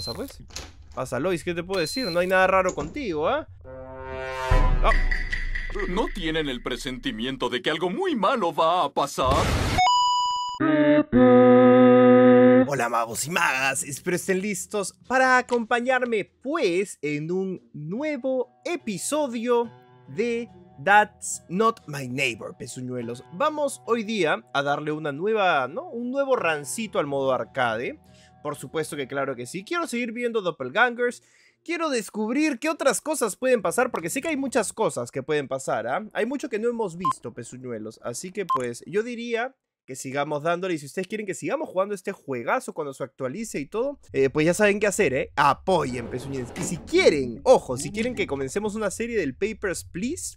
Pasa pues. ¿qué te puedo decir? No hay nada raro contigo, ¿ah? ¿ah? ¿No tienen el presentimiento de que algo muy malo va a pasar? Hola magos y magas, espero estén listos para acompañarme pues en un nuevo episodio de That's Not My Neighbor, pezuñuelos. Vamos hoy día a darle una nueva, ¿no? Un nuevo rancito al modo arcade. Por supuesto que claro que sí. Quiero seguir viendo Doppelgangers. Quiero descubrir qué otras cosas pueden pasar, porque sé que hay muchas cosas que pueden pasar, ¿ah? Hay mucho que no hemos visto, pezuñuelos. Así que pues yo diría que sigamos dándole. Y si ustedes quieren que sigamos jugando este juegazo cuando se actualice y todo, eh, pues ya saben qué hacer, ¿eh? Apoyen, pezuñuelos, Y si quieren, ojo, si quieren que comencemos una serie del Papers, Please,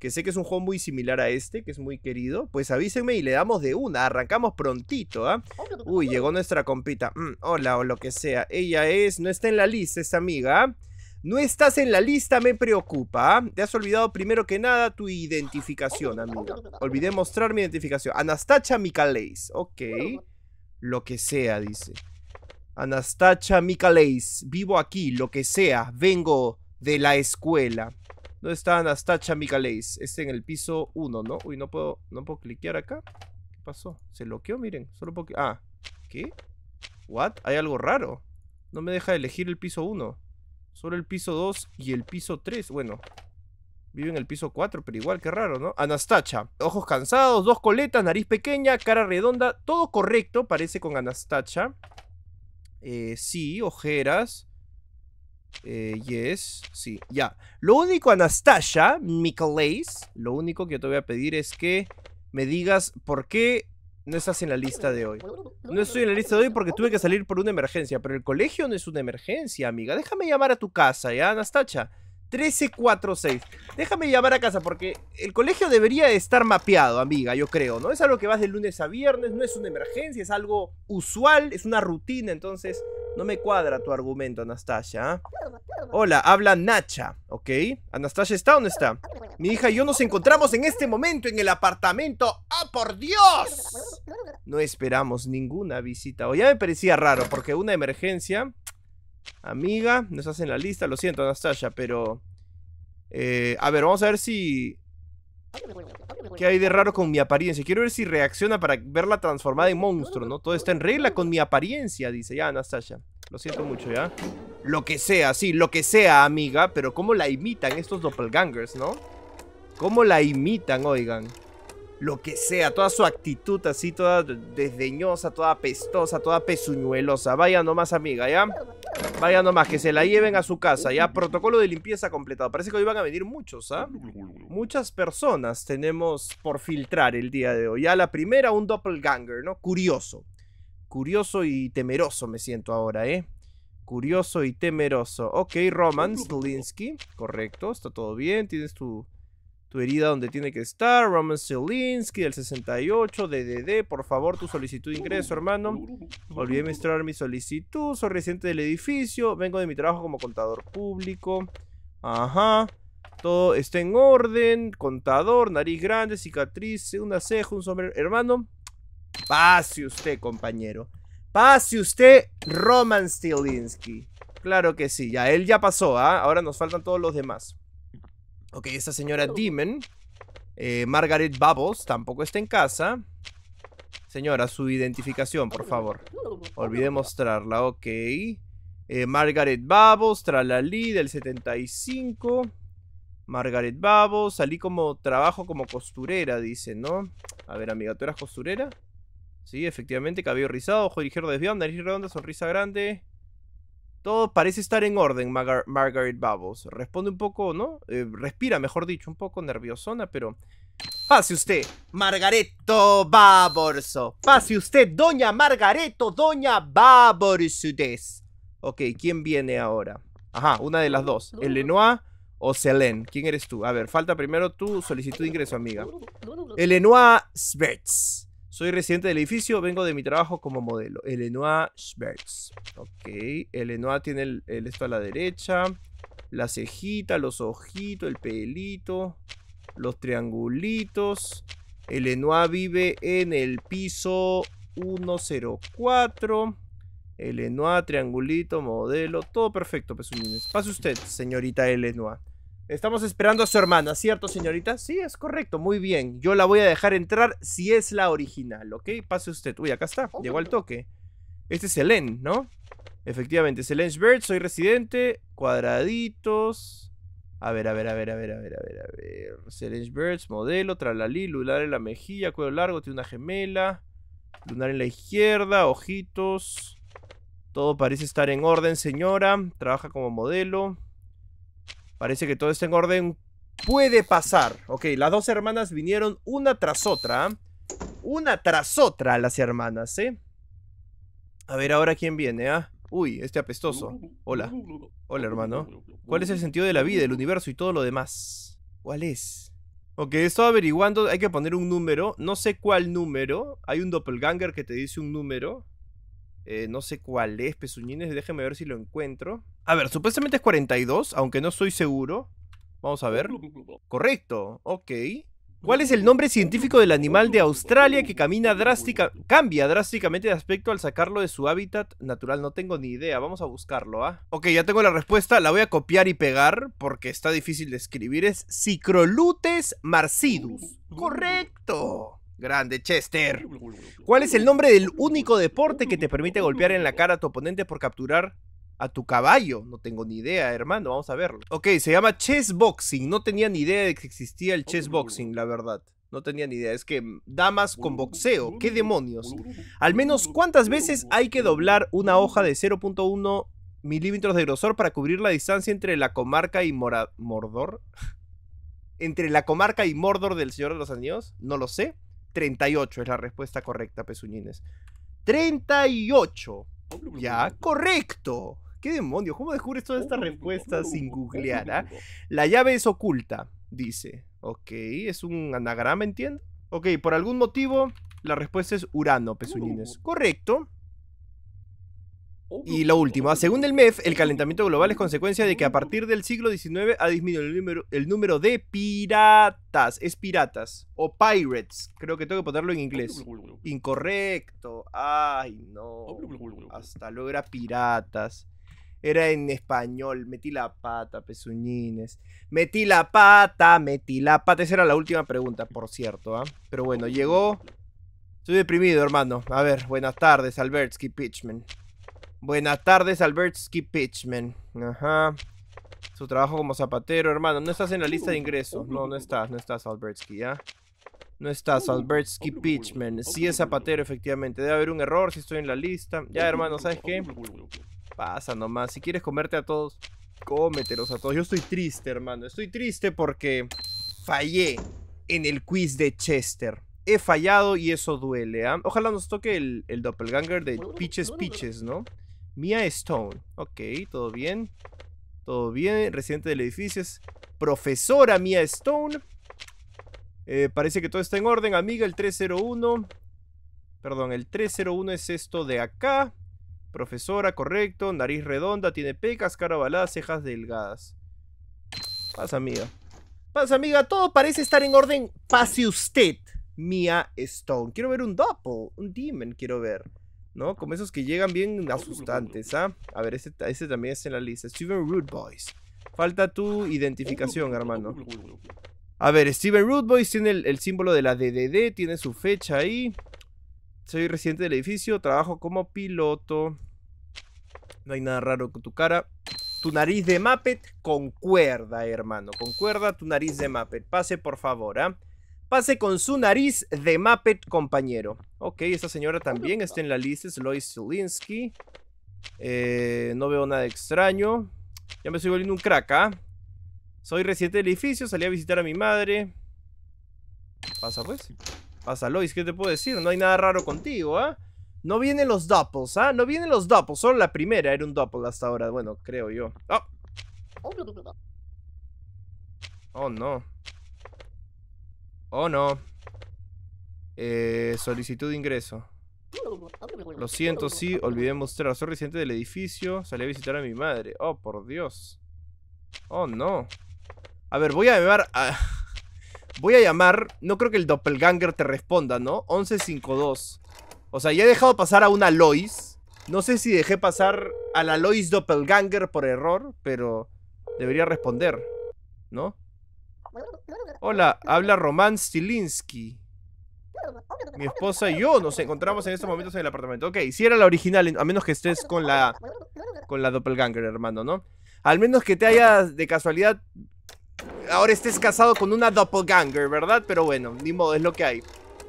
que sé que es un juego muy similar a este, que es muy querido, pues avísenme y le damos de una, arrancamos prontito, ¿ah? Uy, llegó nuestra compita, mm, hola o lo que sea, ella es, no está en la lista esta amiga, No estás en la lista, me preocupa, ¿ah? Te has olvidado primero que nada tu identificación, amiga. Olvidé mostrar mi identificación. Anastacha Micalais, ok. Lo que sea, dice. Anastacha Mikalais. vivo aquí, lo que sea, vengo de la escuela. ¿Dónde está Anastasia Micalais? Es en el piso 1, ¿no? Uy, no puedo, no puedo cliquear acá. ¿Qué pasó? ¿Se bloqueó? Miren, solo puedo... Ah, ¿qué? ¿What? Hay algo raro. No me deja elegir el piso 1. Solo el piso 2 y el piso 3. Bueno, Vive en el piso 4, pero igual, qué raro, ¿no? Anastacha. Ojos cansados, dos coletas, nariz pequeña, cara redonda. Todo correcto, parece con Anastacha. Eh, sí, ojeras. Eh, yes, sí, ya. Lo único, Anastasia, Mikolais, lo único que te voy a pedir es que me digas por qué no estás en la lista de hoy. No estoy en la lista de hoy porque tuve que salir por una emergencia, pero el colegio no es una emergencia, amiga. Déjame llamar a tu casa, ¿ya, Anastasia? 1346. Déjame llamar a casa porque el colegio debería estar mapeado, amiga, yo creo, ¿no? Es algo que vas de lunes a viernes, no es una emergencia, es algo usual, es una rutina, entonces no me cuadra tu argumento, Anastasia. ¿ah? Hola, habla Nacha, ¿ok? ¿Anastasia está o no está? Mi hija y yo nos encontramos en este momento en el apartamento. ¡Ah, por Dios! No esperamos ninguna visita. O ya me parecía raro porque una emergencia Amiga, nos hacen la lista. Lo siento, Anastasia, pero... Eh, a ver, vamos a ver si... ¿Qué hay de raro con mi apariencia? Quiero ver si reacciona para verla transformada en monstruo, ¿no? Todo está en regla con mi apariencia, dice ya Anastasia. Lo siento mucho, ¿ya? Lo que sea, sí, lo que sea, amiga. Pero cómo la imitan estos doppelgangers, ¿no? ¿Cómo la imitan, oigan? lo que sea, toda su actitud así, toda desdeñosa, toda apestosa, toda pezuñuelosa. Vaya nomás, amiga, ¿ya? Vaya nomás, que se la lleven a su casa, ¿ya? Protocolo de limpieza completado. Parece que hoy van a venir muchos, ¿ah? Muchas personas tenemos por filtrar el día de hoy. Ya la primera, un doppelganger, ¿no? Curioso. Curioso y temeroso me siento ahora, ¿eh? Curioso y temeroso. Ok, Roman Slinsky. Correcto, está todo bien. Tienes tu tu herida donde tiene que estar. Roman Stilinski, del 68, DDD, por favor, tu solicitud de ingreso, hermano. Olvidé mostrar mi solicitud, soy residente del edificio, vengo de mi trabajo como contador público. Ajá. Todo está en orden, contador, nariz grande, cicatriz, una ceja, un sombrero. Hermano, pase usted, compañero. Pase usted, Roman Stilinski. Claro que sí, ya él ya pasó, ¿ah? Ahora nos faltan todos los demás. Ok, esta señora Demon. Eh, Margaret Babos, tampoco está en casa. Señora, su identificación, por favor. Olvidé mostrarla, ok. Eh, Margaret Babos, Tralali del 75. Margaret Babos, salí como trabajo como costurera, dice, ¿no? A ver, amiga, ¿tú eras costurera? Sí, efectivamente, cabello rizado, ojo ligero desviado, nariz redonda, sonrisa grande. Todo parece estar en orden, Margaret Bubbles. Responde un poco, ¿no? Eh, respira, mejor dicho, un poco nerviosona, pero... Pase usted, Margareto Baborso. Pase usted, Doña Margareto, Doña Baborsudez. Ok, ¿quién viene ahora? Ajá, una de las dos. Elenoa o Selene. ¿Quién eres tú? A ver, falta primero tu solicitud de ingreso, amiga. Elenoa Svertz. Soy residente del edificio, vengo de mi trabajo como modelo. Elenoa Schbergs. Ok, Elenoa tiene el, esto a la derecha. La cejita, los ojitos, el pelito, los triangulitos. Elenoa vive en el piso 104. Elenoa, triangulito, modelo, todo perfecto, Pesulines. Pase usted, señorita Elenoa. Estamos esperando a su hermana, ¿cierto, señorita? Sí, es correcto, muy bien. Yo la voy a dejar entrar si es la original, ¿ok? Pase usted. Uy, acá está, llegó al toque. Este es Elen, ¿no? Efectivamente, es Bird, soy residente. Cuadraditos. A ver, a ver, a ver, a ver, a ver, a ver, a ver. Selenge Birds, modelo, tralalí, lunar en la mejilla, cuello largo, tiene una gemela. Lunar en la izquierda, ojitos. Todo parece estar en orden, señora. Trabaja como modelo. Parece que todo está en orden. Puede pasar. Ok, las dos hermanas vinieron una tras otra. Una tras otra las hermanas, ¿eh? A ver ahora quién viene, ¿ah? Uy, este apestoso. Hola. Hola, hermano. ¿Cuál es el sentido de la vida, el universo y todo lo demás? ¿Cuál es? Ok, estoy averiguando. Hay que poner un número. No sé cuál número. Hay un doppelganger que te dice un número no sé cuál es, Pezuñines. Déjeme ver si lo encuentro. A ver, supuestamente es 42, aunque no estoy seguro. Vamos a ver. Correcto, ok. ¿Cuál es el nombre científico del animal de Australia que camina drástica, cambia drásticamente de aspecto al sacarlo de su hábitat natural? No tengo ni idea, vamos a buscarlo, ¿ah? Ok, ya tengo la respuesta, la voy a copiar y pegar porque está difícil de escribir. Es Cicrolutes marcidus. Correcto. Grande, Chester. ¿Cuál es el nombre del único deporte que te permite golpear en la cara a tu oponente por capturar a tu caballo? No tengo ni idea, hermano, vamos a verlo. Ok, se llama chess boxing. No tenía ni idea de que existía el chess boxing, la verdad. No tenía ni idea. Es que damas con boxeo, qué demonios. Al menos cuántas veces hay que doblar una hoja de 0.1 milímetros de grosor para cubrir la distancia entre la comarca y Mordor. entre la comarca y Mordor del Señor de los Anillos, no lo sé. 38 es la respuesta correcta, Pezuñines. 38. Ya, correcto. ¿Qué demonios? ¿Cómo descubres todas estas respuestas sin googlear? Ah? La llave es oculta, dice. Ok, es un anagrama, entiendo. Ok, por algún motivo, la respuesta es Urano, Pezuñines. Correcto. Y lo último, según el MEF, el calentamiento global es consecuencia de que a partir del siglo XIX ha disminuido el número, de piratas. Es piratas. O pirates. Creo que tengo que ponerlo en inglés. Incorrecto. Ay, no. Hasta luego era piratas. Era en español. Metí la pata, pezuñines. Metí la pata, metí la pata. Esa era la última pregunta, por cierto. ¿ah? Pero bueno, llegó. Estoy deprimido, hermano. A ver, buenas tardes, Albertsky Pitchman. Buenas tardes, Albertsky Pitchman. Ajá. Su trabajo como zapatero, hermano. No estás en la lista de ingresos. No, no estás, no estás, Albertsky, ¿ya? No estás, Albertsky Pitchman. Sí es zapatero, efectivamente. Debe haber un error si estoy en la lista. Ya, hermano, ¿sabes qué? Pasa nomás. Si quieres comerte a todos, cómetelos a todos. Yo estoy triste, hermano. Estoy triste porque fallé en el quiz de Chester he fallado y eso duele, ¿ah? Ojalá nos toque el, el doppelganger de Pitches Pitches, ¿no? Mia Stone. Ok, todo bien. Todo bien. Residente del edificio es profesora Mia Stone. Eh, parece que todo está en orden, amiga. El 301. Perdón, el 301 es esto de acá. Profesora, correcto. Nariz redonda, tiene pecas, cara balada, cejas delgadas. Pasa, amiga. Pasa, amiga. Todo parece estar en orden. Pase usted, Mia Stone. Quiero ver un doppel, un demon quiero ver. ¿no? Como esos que llegan bien asustantes, ¿ah? A ver, ese, ese también es en la lista. Steven Root Boys. Falta tu identificación, hermano. A ver, Steven Root Boys tiene el, símbolo de la DDD, tiene su fecha ahí. Soy residente del edificio, trabajo como piloto. No hay nada raro con tu cara. Tu nariz de Muppet concuerda, hermano. Concuerda tu nariz de Muppet. Pase, por favor, ¿ah? Pase con su nariz de Muppet compañero. Ok, esta señora también está en la lista, es Lois Zelinsky. Eh, no veo nada extraño. Ya me estoy volviendo un crack, ¿ah? Soy residente del edificio, salí a visitar a mi madre. Pasa pues. Pasa, Lois, ¿qué te puedo decir? No hay nada raro contigo, ¿ah? No vienen los doppels, ¿ah? No vienen los doppels, solo la primera era un doppel hasta ahora, bueno, creo yo. ¡Oh! Oh, oh no. Oh no. Eh, solicitud de ingreso. Lo siento, sí, olvidé mostrar. Soy residente del edificio. Salí a visitar a mi madre. Oh, por Dios. Oh no. A ver, voy a llamar Voy a llamar, no creo que el doppelganger te responda, ¿no? 1152. O sea, ya he dejado pasar a una Lois. No sé si dejé pasar a la Lois doppelganger por error, pero debería responder, ¿no? Hola, habla Roman Stilinski. Mi esposa y yo nos encontramos en estos momentos en el apartamento. Ok, si era la original, a menos que estés con la con la doppelganger, hermano, ¿no? Al menos que te hayas de casualidad ahora estés casado con una doppelganger, ¿verdad? Pero bueno, ni modo, es lo que hay.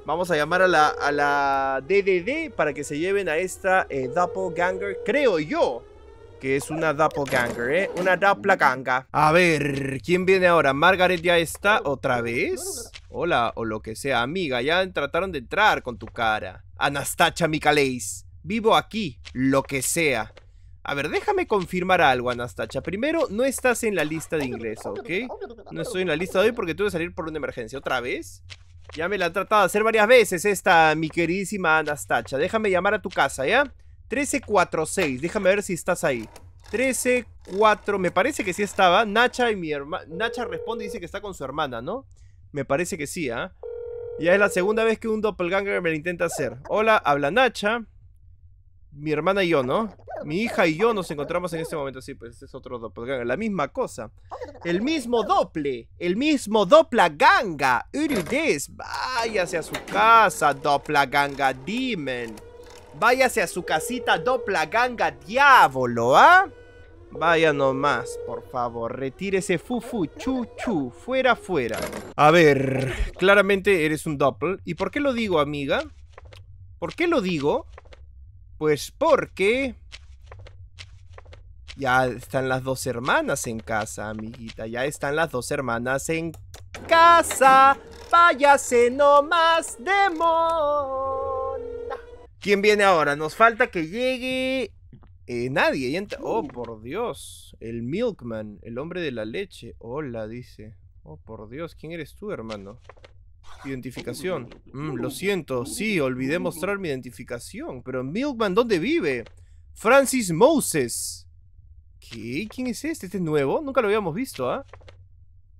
Vamos a llamar a la, a la DDD para que se lleven a esta eh, doppelganger, creo yo que es una doppelganger, ¿eh? Una ganga. A ver, ¿quién viene ahora? ¿Margaret ya está otra vez? Hola, o lo que sea, amiga, ya trataron de entrar con tu cara. Anastacha Micalais, vivo aquí, lo que sea. A ver, déjame confirmar algo, Anastacha. Primero, no estás en la lista de ingreso, ¿ok? No estoy en la lista de hoy porque tuve que salir por una emergencia. ¿Otra vez? Ya me la han tratado de hacer varias veces esta, mi queridísima Anastasia. Déjame llamar a tu casa, ¿ya? 1346. Déjame ver si estás ahí. 13-4. Me parece que sí estaba. Nacha y mi hermana. Nacha responde y dice que está con su hermana, ¿no? Me parece que sí, ¿ah? Ya es la segunda vez que un doppelganger me lo intenta hacer. Hola, habla Nacha. Mi hermana y yo, ¿no? Mi hija y yo nos encontramos en este momento. Sí, pues es otro doppelganger. La misma cosa. El mismo doble. El mismo doppelganger. Uri Vaya a su casa, ganga demon váyase a su casita dopla ganga diablo, ¿ah? Vaya nomás, por favor, retírese fufu, chu chu, fuera, fuera. A ver, claramente eres un doppel. ¿Y por qué lo digo, amiga? ¿Por qué lo digo? Pues porque... Ya están las dos hermanas en casa, amiguita. Ya están las dos hermanas en casa. Váyase nomás, demo. ¿Quién viene ahora? Nos falta que llegue eh, nadie. Oh, por Dios. El Milkman, el hombre de la leche. Hola, dice. Oh, por Dios. ¿Quién eres tú, hermano? Identificación. Mm, lo siento. Sí, olvidé mostrar mi identificación. Pero Milkman, ¿dónde vive? Francis Moses. ¿Qué? ¿Quién es este? ¿Este es nuevo? Nunca lo habíamos visto, ¿ah?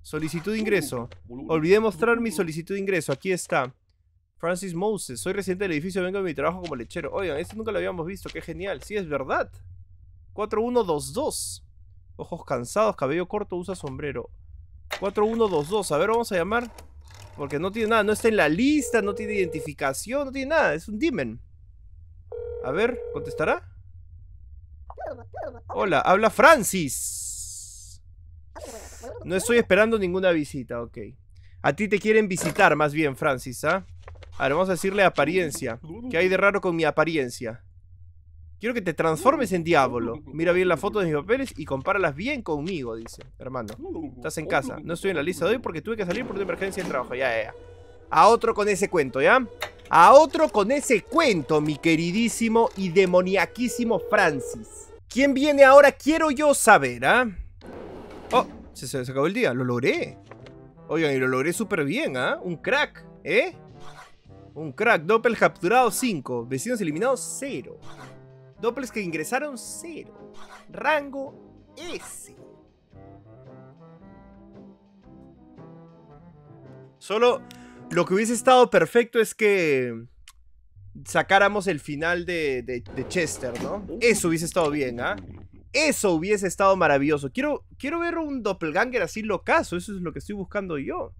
Solicitud de ingreso. Olvidé mostrar mi solicitud de ingreso. Aquí está. Francis Moses, soy residente del edificio, vengo de mi trabajo como lechero. Oigan, esto nunca lo habíamos visto, qué genial. Sí, es verdad. 4122. Ojos cansados, cabello corto, usa sombrero. 4122. A ver, vamos a llamar. Porque no tiene nada, no está en la lista, no tiene identificación, no tiene nada. Es un dimen. A ver, ¿contestará? Hola, habla Francis. No estoy esperando ninguna visita, ok. A ti te quieren visitar más bien, Francis, ¿ah? A ver, vamos a decirle apariencia. ¿Qué hay de raro con mi apariencia? Quiero que te transformes en diablo. Mira bien la foto de mis papeles y compáralas bien conmigo, dice. Hermano, estás en casa. No estoy en la lista de hoy porque tuve que salir por una emergencia de trabajo. Ya, ya, ya. A otro con ese cuento, ¿ya? A otro con ese cuento, mi queridísimo y demoniaquísimo Francis. ¿Quién viene ahora? Quiero yo saber, ¿ah? Oh, se, acabó el día. Lo logré. Oigan, y lo logré súper bien, ¿ah? Un crack, ¿eh? Un crack. Doppel capturado 5. Vecinos eliminados 0. Doppels que ingresaron 0. Rango S. Solo lo que hubiese estado perfecto es que sacáramos el final de, Chester, ¿no? Eso hubiese estado bien, ¿ah? Eso hubiese estado maravilloso. Quiero, quiero ver un doppelganger así locazo. Eso es lo que estoy buscando yo.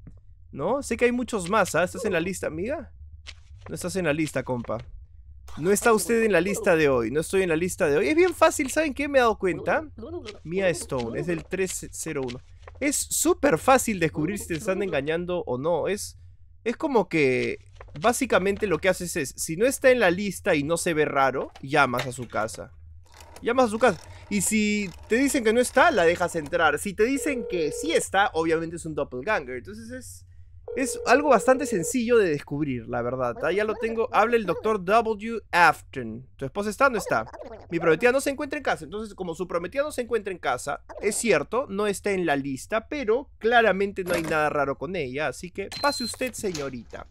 ¿No? Sé que hay muchos más, ¿ah? ¿Estás en la lista, amiga? No estás en la lista, compa. No está usted en la lista de hoy. No estoy en la lista de hoy. Es bien fácil, ¿saben qué? Me he dado cuenta. Mia Stone, es del 301. Es súper fácil descubrir si te están engañando o no. Es, es como que básicamente lo que haces es, si no está en la lista y no se ve raro, llamas a su casa. Llamas a su casa. Y si te dicen que no está, la dejas entrar. Si te dicen que sí está, obviamente es un doppelganger. Entonces es es algo bastante sencillo de descubrir, la verdad. Ah, ya lo tengo. Habla el doctor W. Afton. ¿Tu esposa está o no está? Mi prometida no se encuentra en casa. Entonces, como su prometida no se encuentra en casa, ah, es cierto, no está en la lista, pero claramente no hay nada raro con ella. Así que pase usted, señorita.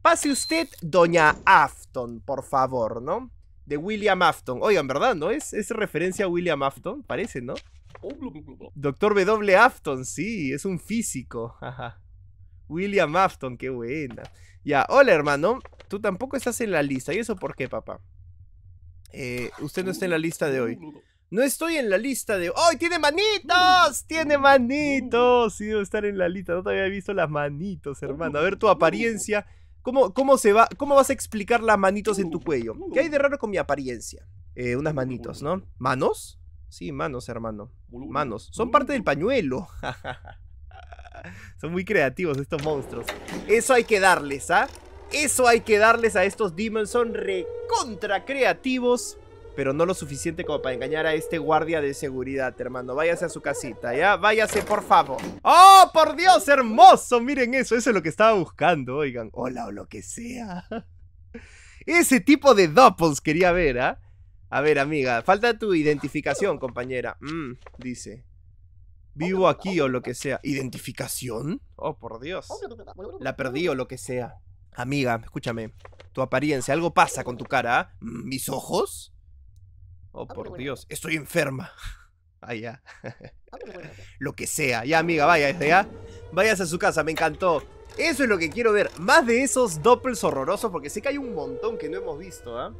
Pase usted, doña Afton, por favor, ¿no? De William Afton. Oigan, ¿verdad? ¿No es, es referencia a William Afton? Parece, ¿no? Doctor W. Afton, sí, es un físico. Ajá. William Afton, qué buena. Ya, hola hermano, tú tampoco estás en la lista. ¿Y eso por qué, papá? Eh, usted no está en la lista de hoy. No estoy en la lista de hoy. tiene manitos! ¡Tiene manitos! Sí, debo estar en la lista. No te había visto las manitos, hermano. A ver tu apariencia. ¿Cómo, cómo, se va, ¿Cómo vas a explicar las manitos en tu cuello? ¿Qué hay de raro con mi apariencia? Eh, unas manitos, ¿no? ¿Manos? Sí, manos, hermano. Manos. Son parte del pañuelo. Son muy creativos estos monstruos. Eso hay que darles, ¿ah? Eso hay que darles a estos demons. Son recontra creativos. Pero no lo suficiente como para engañar a este guardia de seguridad, hermano. Váyase a su casita, ¿ya? Váyase, por favor. ¡Oh, por Dios! ¡Hermoso! Miren eso. Eso es lo que estaba buscando, oigan. Hola o lo que sea. Ese tipo de doppels quería ver, ¿ah? A ver, amiga. Falta tu identificación, compañera. Mmm, dice vivo aquí o lo que sea. ¿Identificación? Oh, por Dios. La perdí o lo que sea. Amiga, escúchame. Tu apariencia, algo pasa con tu cara. Mm, ¿Mis ojos? Oh, por Dios. Estoy enferma. Ah, ya. lo que sea. Ya, amiga, vaya, desde ya. a su casa, me encantó. Eso es lo que quiero ver. Más de esos doppels horrorosos, porque sé que hay un montón que no hemos visto, ¿ah?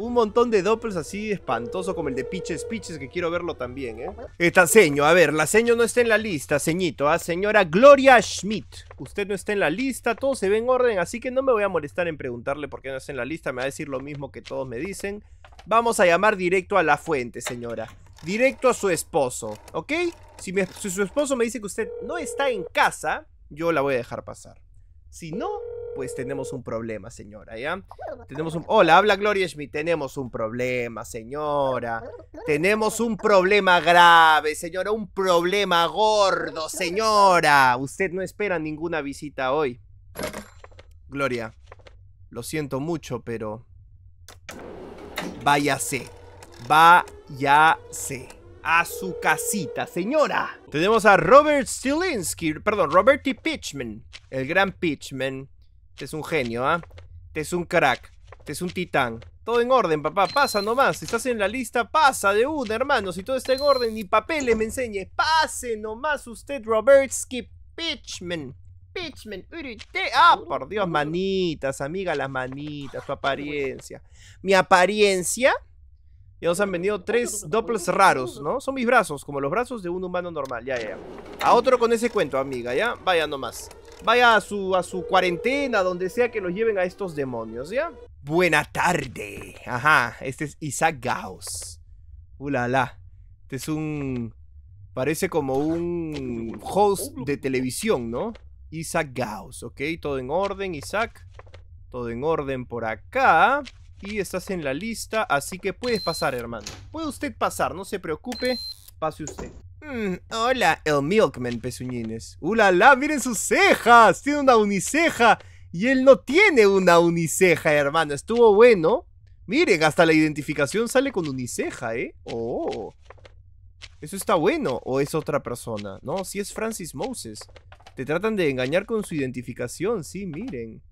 un montón de doppels así espantoso como el de Pitches Pitches, que quiero verlo también, ¿eh? Esta seño, a ver, la seño no está en la lista, señito, ¿ah? Señora Gloria Schmidt, usted no está en la lista, todo se ve en orden, así que no me voy a molestar en preguntarle por qué no está en la lista, me va a decir lo mismo que todos me dicen. Vamos a llamar directo a la fuente, señora. Directo a su esposo, ¿ok? si su esposo me dice que usted no está en casa, yo la voy a dejar pasar. Si no, pues tenemos un problema, señora, ¿ya? Tenemos un... Hola, habla Gloria Schmidt. Tenemos un problema, señora. Tenemos un problema grave, señora. Un problema gordo, señora. Usted no espera ninguna visita hoy. Gloria, lo siento mucho, pero... Váyase. Váyase a su casita, señora. Tenemos a Robert Stilinski, perdón, Robert T. Pitchman, el gran Pitchman, es un genio, ¿ah? es un crack. Te es un titán. Todo en orden, papá. Pasa nomás. Si estás en la lista, pasa de una, hermano. Si todo está en orden, ni papeles me enseñe. Pase nomás usted, Robertsky Pitchman. Pitchman, Urité. Ah, por Dios, manitas, amiga, las manitas, tu apariencia. Mi apariencia. Ya nos han vendido tres dobles raros, ¿no? Son mis brazos, como los brazos de un humano normal. Ya, ya. A otro con ese cuento, amiga, ya. Vaya nomás vaya a su, a su cuarentena, donde sea que los lleven a estos demonios, ¿ya? Buena tarde. Ajá, este es Isaac Gauss. Ulala. este es un... Parece como un host de televisión, ¿no? Isaac Gauss, ¿ok? Todo en orden, Isaac. Todo en orden por acá. Y estás en la lista, así que puedes pasar, hermano. Puede usted pasar, no se preocupe. Pase usted. Mm, hola, el Milkman Pezuñines. ¡Ulala! ¡Miren sus cejas! Tiene una uniceja. Y él no tiene una uniceja, hermano. Estuvo bueno. Miren, hasta la identificación sale con uniceja, ¿eh? ¡Oh! ¿Eso está bueno o es otra persona? No, sí es Francis Moses. Te tratan de engañar con su identificación, sí, miren.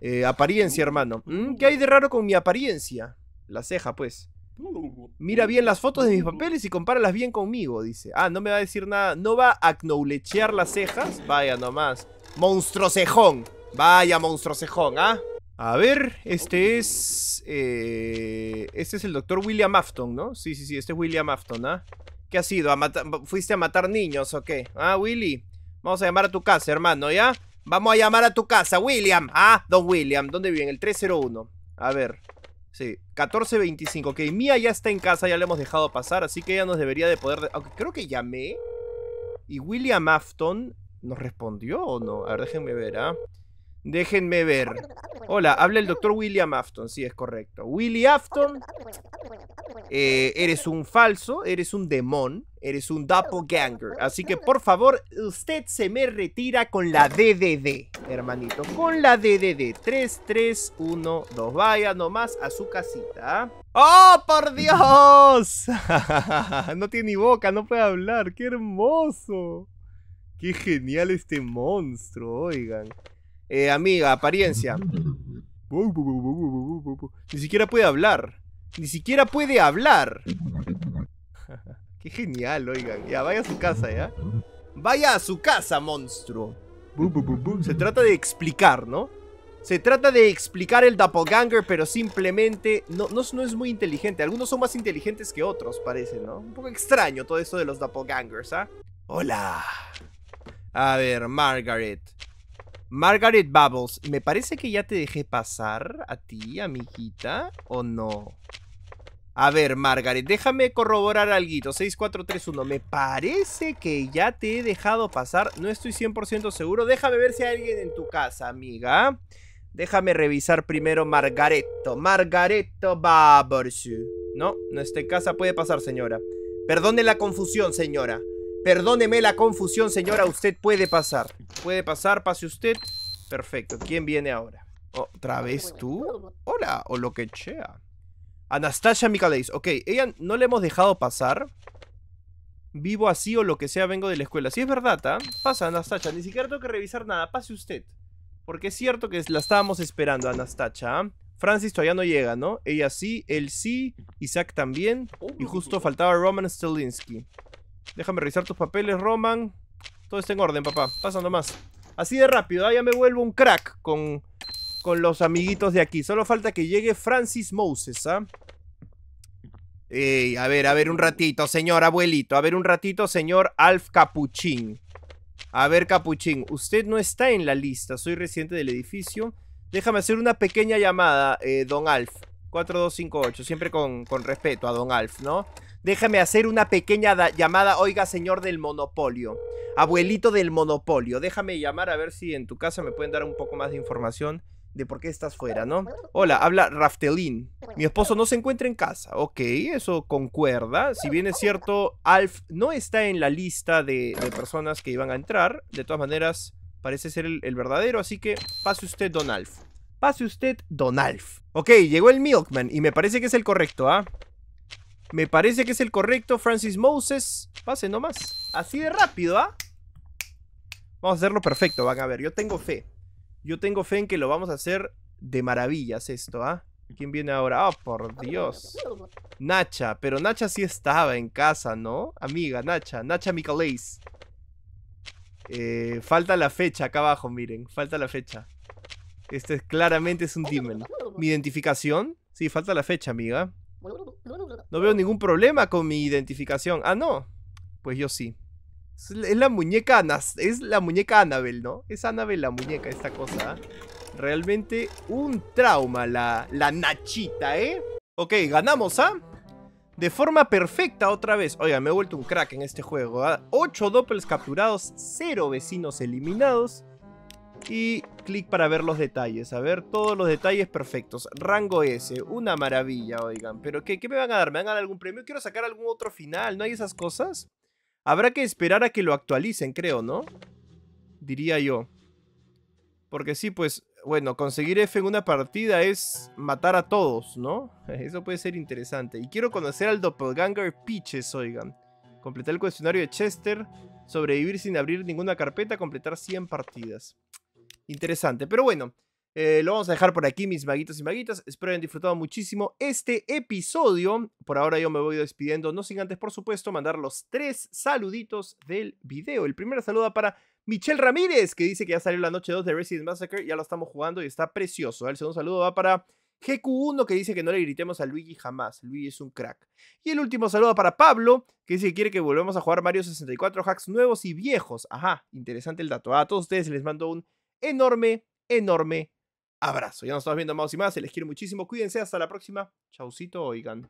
Eh, apariencia, hermano. Mm, ¿Qué hay de raro con mi apariencia? La ceja, pues. Mira bien las fotos de mis papeles y compáralas bien conmigo, dice. Ah, no me va a decir nada. No va a acnoulechear las cejas. Vaya nomás. Monstruo cejón. Vaya monstruo cejón, ¿ah? A ver, este es... Eh, este es el doctor William Afton, ¿no? Sí, sí, sí, este es William Afton, ¿ah? ¿Qué ha sido? ¿Fuiste a matar niños o qué? Ah, Willy. Vamos a llamar a tu casa, hermano, ¿ya? Vamos a llamar a tu casa, William. Ah, don William. ¿Dónde viven? El 301. A ver. Sí, 14.25. Ok, Mia ya está en casa, ya le hemos dejado pasar, así que ella nos debería de poder... creo que llamé. Y William Afton nos respondió o no. A ver, déjenme ver, ¿ah? Déjenme ver. Hola, habla el doctor William Afton. Sí, es correcto. Willy Afton, eh, eres un falso, eres un demon, eres un doppelganger. Así que, por favor, usted se me retira con la DDD, hermanito. Con la DDD. 3, 3, 1, 2. Vaya nomás a su casita. ¡Oh, por Dios! no tiene ni boca, no puede hablar. ¡Qué hermoso! ¡Qué genial este monstruo, oigan! eh, amiga, apariencia. Ni siquiera puede hablar. Ni siquiera puede hablar. Qué genial, oigan. Ya, vaya a su casa, ¿ya? Vaya a su casa, monstruo. Se trata de explicar, ¿no? Se trata de explicar el doppelganger, pero simplemente no, no, es muy inteligente. Algunos son más inteligentes que otros, parece, ¿no? Un poco extraño todo esto de los doppelgangers, ¿ah? Hola. A ver, Margaret. Margaret Bubbles, me parece que ya te dejé pasar a ti, amiguita, ¿o no? A ver, Margaret, déjame corroborar algo. 6431, me parece que ya te he dejado pasar. No estoy 100% seguro. Déjame ver si hay alguien en tu casa, amiga. Déjame revisar primero Margareto. Margareto Bubbles. No, no esté en casa. Puede pasar, señora. Perdone la confusión, señora. Perdóneme la confusión, señora. Usted puede pasar. Puede pasar, pase usted. Perfecto. ¿Quién viene ahora? ¿Otra vez tú? Hola, o lo que sea. Anastasia Mikalais. Ok, ella no le hemos dejado pasar. Vivo así o lo que sea, vengo de la escuela. Si es verdad, ¿ah? Pasa, Anastasia. Ni siquiera tengo que revisar nada. Pase usted. Porque es cierto que la estábamos esperando, Anastasia. ¿ah? Francis todavía no llega, ¿no? Ella sí, él sí, Isaac también. Oh, y justo faltaba Roman Stelinsky. Déjame revisar tus papeles, Roman. Todo está en orden, papá. Pasa nomás. Así de rápido, ¿ah? ya me vuelvo un crack con, con los amiguitos de aquí. Solo falta que llegue Francis Moses, ¿ah? a ver, a ver un ratito, señor abuelito. A ver un ratito, señor Alf Capuchín. A ver, Capuchín, usted no está en la lista. Soy residente del edificio. Déjame hacer una pequeña llamada, eh, don Alf. 4258, siempre con, con respeto a Don Alf, ¿no? Déjame hacer una pequeña llamada, oiga señor del monopolio, abuelito del monopolio, déjame llamar a ver si en tu casa me pueden dar un poco más de información de por qué estás fuera, ¿no? Hola, habla Raftelin. Mi esposo no se encuentra en casa. Ok, eso concuerda. Si bien es cierto, Alf no está en la lista de, personas que iban a entrar. De todas maneras, parece ser el verdadero, así que pase usted, don Alf. Pase usted Donalf. Ok, llegó el Milkman y me parece que es el correcto, ¿ah? Me parece que es el correcto, Francis Moses. Pase nomás. Así de rápido, ¿ah? Vamos a hacerlo perfecto, van a ver. Yo tengo fe. Yo tengo fe en que lo vamos a hacer de maravillas esto, ¿ah? ¿Quién viene ahora? ¡Oh, por Dios! Nacha, pero Nacha sí estaba en casa, ¿no? Amiga, Nacha, Nacha Micalais. Eh, falta la fecha acá abajo, miren. Falta la fecha. Este claramente es un Demon Mi identificación. Sí, falta la fecha, amiga. No veo ningún problema con mi identificación. Ah, no. Pues yo sí. Es la muñeca Anabel, es la muñeca Anabel, ¿no? Es Anabel la muñeca, esta cosa. Realmente un trauma la, la Nachita, ¿eh? Ok, ganamos, ¿ah? De forma perfecta otra vez. Oiga, me he vuelto un crack en este juego. ¿ah? Ocho 8 doppels capturados, cero vecinos eliminados y clic para ver los detalles. A ver, todos los detalles perfectos. Rango S, una maravilla, oigan. ¿Pero qué, me van a dar? ¿Me van a dar algún premio? Quiero sacar algún otro final, ¿no hay esas cosas? Habrá que esperar a que lo actualicen, creo, ¿no? Diría yo. Porque sí, pues, bueno, conseguir F en una partida es matar a todos, ¿no? Eso puede ser interesante. Y quiero conocer al doppelganger Peaches, oigan. Completar el cuestionario de Chester, sobrevivir sin abrir ninguna carpeta, completar 100 partidas interesante. Pero bueno, eh, lo vamos a dejar por aquí, mis maguitos y maguitas. Espero hayan disfrutado muchísimo este episodio. Por ahora yo me voy despidiendo, no sin antes, por supuesto, mandar los tres saluditos del video. El primero va para Michelle Ramírez, que dice que ya salió la noche 2 de Resident Massacre. Ya lo estamos jugando y está precioso. El segundo saludo va para GQ1, que dice que no le gritemos a Luigi jamás. Luigi es un crack. Y el último saludo para Pablo, que dice que quiere que volvamos a jugar Mario 64 hacks nuevos y viejos. Ajá, interesante el dato. A todos ustedes les mando un enorme, enorme abrazo. Ya nos estamos viendo, más y más. Se les quiero muchísimo. Cuídense. Hasta la próxima. Chaucito, oigan.